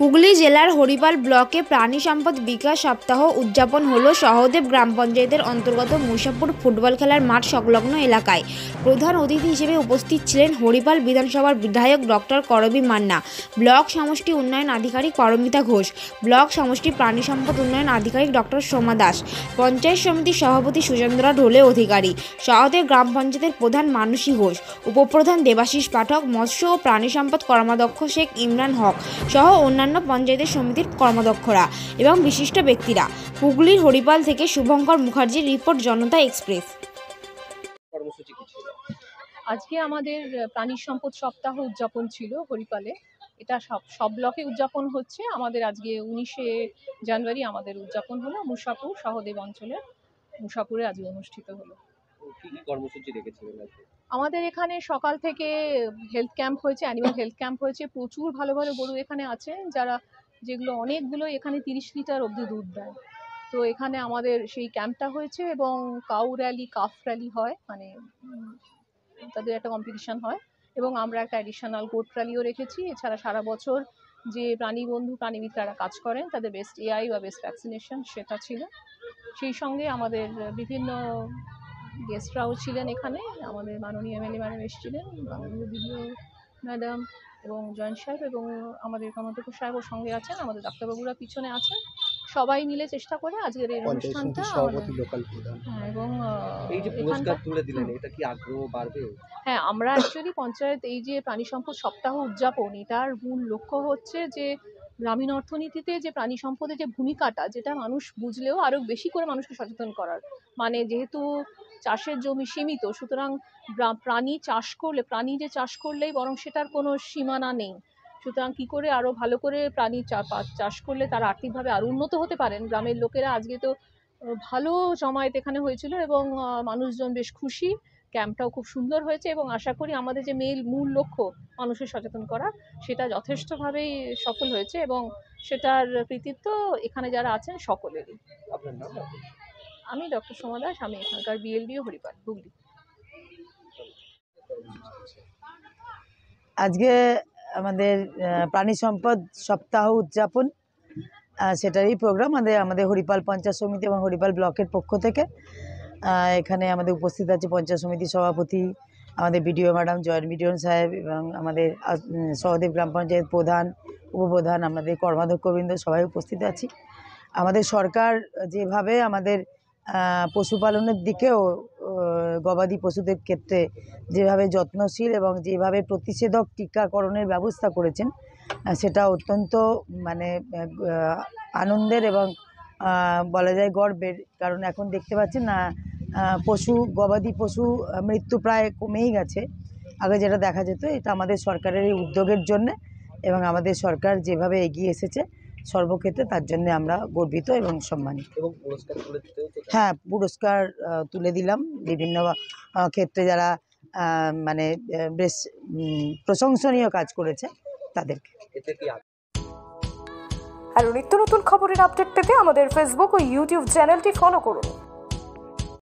হুগলি জেলার হরিপাল ব্লকে প্রাণী সম্পদ বিকাশ সপ্তাহ উদযাপন হল সহদেব গ্রাম পঞ্চায়েতের অন্তর্গত মুসাপুর ফুটবল খেলার মাঠ সংলগ্ন এলাকায় প্রধান অতিথি হিসেবে উপস্থিত ছিলেন হরিপাল বিধানসভার বিধায়ক ডক্টর করবী মান্না ব্লক সমষ্টি উন্নয়ন আধিকারিক পরমিতা ঘোষ ব্লক সমষ্টি প্রাণী সম্পদ উন্নয়ন আধিকারিক ডক্টর সোমা দাস পঞ্চায়েত সমিতির সভাপতি সুচন্দ্রা ঢোলে অধিকারী সহদেব গ্রাম পঞ্চায়েতের প্রধান মানসী ঘোষ উপপ্রধান দেবাশিস পাঠক মৎস্য ও প্রাণী সম্পদ কর্মাধ্যক্ষ শেখ ইমরান হক সহ অন্যান্য অন্যান্য পঞ্চায়েতের সমিতির কর্মদক্ষরা এবং বিশিষ্ট ব্যক্তিরা হুগলির হরিপাল থেকে শুভঙ্কর মুখার্জির রিপোর্ট জনতা এক্সপ্রেস আজকে আমাদের প্রাণী সম্পদ সপ্তাহ উদযাপন ছিল হরিপালে এটা সব সব ব্লকে উদযাপন হচ্ছে আমাদের আজকে উনিশে জানুয়ারি আমাদের উদযাপন হলো মুসাপুর সহদেব অঞ্চলে মুসাপুরে আজ অনুষ্ঠিত হলো কর্মসূচি রেখেছিলেন আমাদের এখানে সকাল থেকে হেলথ ক্যাম্প হয়েছে অ্যানিমাল হেলথ ক্যাম্প হয়েছে প্রচুর ভালো ভালো গরু এখানে আছেন যারা যেগুলো অনেকগুলো এখানে তিরিশ লিটার অবধি দুধ দেয় তো এখানে আমাদের সেই ক্যাম্পটা হয়েছে এবং কাউ র্যালি কাফ র্যালি হয় মানে তাদের একটা কম্পিটিশান হয় এবং আমরা একটা অ্যাডিশনাল গোট র্যালিও রেখেছি এছাড়া সারা বছর যে প্রাণী বন্ধু প্রাণীবিদরা কাজ করেন তাদের বেস্ট এআই বা বেস্ট ভ্যাকসিনেশন সেটা ছিল সেই সঙ্গে আমাদের বিভিন্ন গেস্টরাও ছিলেন এখানে আমাদের মাননীয় এমএলএ ম্যাডাম এসেছিলেন মাননীয় বিডিও ম্যাডাম এবং জয়েন্ট সাহেব এবং আমাদের কর্মাধ্যক্ষ সাহেবও সঙ্গে আছেন আমাদের ডাক্তারবাবুরা পিছনে আছেন সবাই মিলে চেষ্টা করে আজকের এই অনুষ্ঠানটা হ্যাঁ, এবং এই যে পুরস্কার তুলে দিলেন হ্যাঁ। এটা কি আগ্রহ বাড়বে হ্যাঁ আমরা অ্যাকচুয়ালি পঞ্চায়েত এই যে প্রাণী সম্পদ সপ্তাহ উদযাপন এটার মূল লক্ষ্য হচ্ছে যে গ্রামীণ অর্থনীতিতে যে প্রাণী সম্পদের যে ভূমিকাটা যেটা মানুষ বুঝলেও আরও বেশি করে মানুষকে সচেতন করার মানে যেহেতু চাষের জমি সীমিত সুতরাং প্রাণী চাষ করলে প্রাণী যে চাষ করলেই বরং সেটার কোনো সীমানা নেই সুতরাং কী করে আরও ভালো করে প্রাণী চাষ করলে তারা আর্থিকভাবে আরও উন্নত হতে পারেন গ্রামের লোকেরা আজকে তো ভালো জমায়েত এখানে হয়েছিল এবং মানুষজন বেশ খুশি ক্যাম্পটাও খুব সুন্দর হয়েছে এবং আশা করি আমাদের যে মেল মূল লক্ষ্য মানুষের সচেতন করা সেটা যথেষ্টভাবেই সফল হয়েছে এবং সেটার কৃতিত্ব এখানে যারা আছেন সকলেরই আমি ডক্টর সোমা দাস আমি এখানকার বিএলবিও হরিপাল হুগলি আজকে আমাদের প্রাণী সম্পদ সপ্তাহ উদযাপন সেটারই প্রোগ্রাম আমাদের আমাদের হরিপাল পঞ্চায়েত সমিতি এবং হরিপাল ব্লকের পক্ষ থেকে এখানে আমাদের উপস্থিত আছে পঞ্চায়েত সমিতি সভাপতি আমাদের বিডিও ম্যাডাম জয়েন্ট বিডিও সাহেব এবং আমাদের সহদেব গ্রাম পঞ্চায়েত প্রধান উপপ্রধান আমাদের কর্মাধ্যক্ষবৃন্দ সবাই উপস্থিত আছি আমাদের সরকার যেভাবে আমাদের পশুপালনের দিকেও গবাদি পশুদের ক্ষেত্রে যেভাবে যত্নশীল এবং যেভাবে প্রতিষেধক টিকাকরণের ব্যবস্থা করেছেন সেটা অত্যন্ত মানে আনন্দের এবং বলা যায় গর্বের কারণ এখন দেখতে পাচ্ছেন না পশু গবাদি পশু মৃত্যু প্রায় কমেই গেছে আগে যেটা দেখা যেত এটা আমাদের সরকারের এই উদ্যোগের জন্য এবং আমাদের সরকার যেভাবে এগিয়ে এসেছে সর্বক্ষেত্রে তার জন্য আমরা গর্বিত এবং সম্মানিত হ্যাঁ পুরস্কার তুলে দিলাম বিভিন্ন ক্ষেত্রে যারা মানে বেশ প্রশংসনীয় কাজ করেছে তাদেরকে আর নিত্য নতুন খবরের আপডেট পেতে আমাদের ফেসবুক ও ইউটিউব চ্যানেলটি ফলো করুন